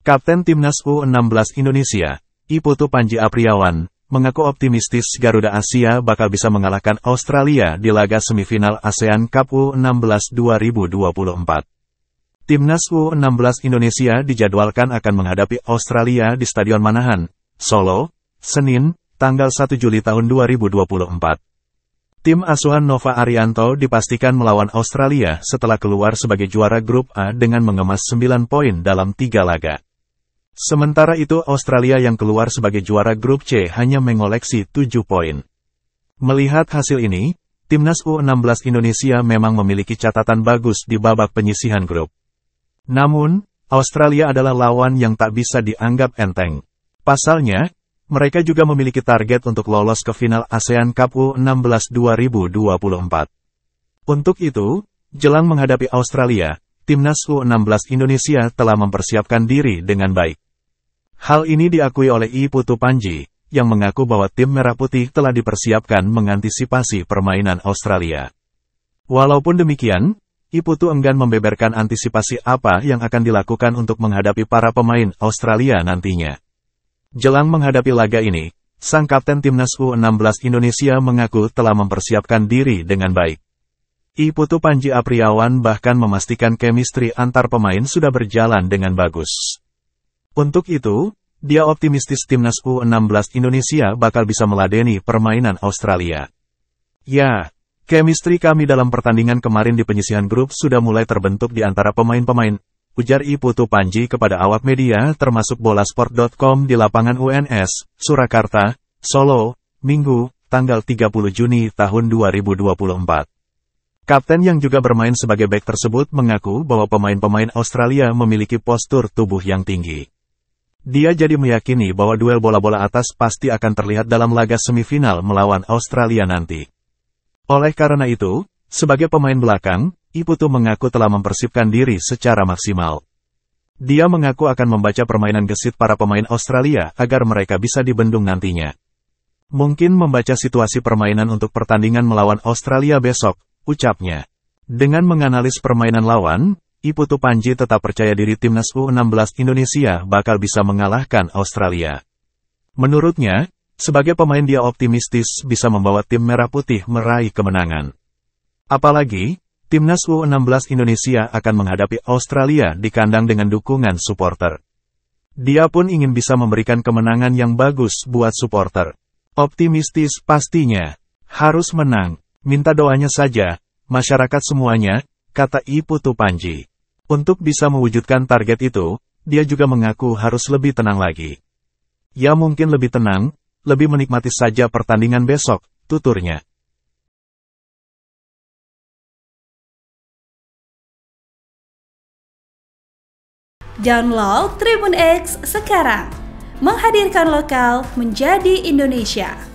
Kapten Timnas U16 Indonesia, Iputu Panji Apriawan, mengaku optimistis Garuda Asia bakal bisa mengalahkan Australia di laga semifinal ASEAN Cup U16 2024. Timnas U16 Indonesia dijadwalkan akan menghadapi Australia di Stadion Manahan, Solo, Senin, tanggal 1 Juli tahun 2024. Tim asuhan Nova Arianto dipastikan melawan Australia setelah keluar sebagai juara grup A dengan mengemas 9 poin dalam 3 laga. Sementara itu Australia yang keluar sebagai juara grup C hanya mengoleksi 7 poin. Melihat hasil ini, Timnas U16 Indonesia memang memiliki catatan bagus di babak penyisihan grup. Namun, Australia adalah lawan yang tak bisa dianggap enteng. Pasalnya, mereka juga memiliki target untuk lolos ke final ASEAN Cup U16 2024. Untuk itu, jelang menghadapi Australia, Timnas U16 Indonesia telah mempersiapkan diri dengan baik. Hal ini diakui oleh I Putu Panji, yang mengaku bahwa tim Merah Putih telah dipersiapkan mengantisipasi permainan Australia. Walaupun demikian, I Putu enggan membeberkan antisipasi apa yang akan dilakukan untuk menghadapi para pemain Australia nantinya. Jelang menghadapi laga ini, sang kapten timnas U16 Indonesia mengaku telah mempersiapkan diri dengan baik. I Putu Panji Apriawan bahkan memastikan kemistri antar pemain sudah berjalan dengan bagus. Untuk itu, dia optimistis timnas U16 Indonesia bakal bisa meladeni permainan Australia. Ya, chemistry kami dalam pertandingan kemarin di penyisihan grup sudah mulai terbentuk di antara pemain-pemain, ujar Ibu Panji kepada awak media termasuk bolasport.com di lapangan UNS, Surakarta, Solo, Minggu, tanggal 30 Juni tahun 2024. Kapten yang juga bermain sebagai back tersebut mengaku bahwa pemain-pemain Australia memiliki postur tubuh yang tinggi. Dia jadi meyakini bahwa duel bola-bola atas pasti akan terlihat dalam laga semifinal melawan Australia nanti. Oleh karena itu, sebagai pemain belakang, Iputu mengaku telah mempersiapkan diri secara maksimal. Dia mengaku akan membaca permainan gesit para pemain Australia agar mereka bisa dibendung nantinya. Mungkin membaca situasi permainan untuk pertandingan melawan Australia besok, ucapnya. Dengan menganalis permainan lawan, Iputu Panji tetap percaya diri timnas U16 Indonesia bakal bisa mengalahkan Australia. Menurutnya, sebagai pemain dia optimistis bisa membawa tim merah putih meraih kemenangan. Apalagi, timnas U16 Indonesia akan menghadapi Australia di kandang dengan dukungan supporter. Dia pun ingin bisa memberikan kemenangan yang bagus buat supporter. Optimistis pastinya. Harus menang. Minta doanya saja, masyarakat semuanya, kata Iputu Panji. Untuk bisa mewujudkan target itu, dia juga mengaku harus lebih tenang lagi. Ya mungkin lebih tenang, lebih menikmati saja pertandingan besok, tuturnya. Download Tribun X sekarang. Menghadirkan lokal menjadi Indonesia.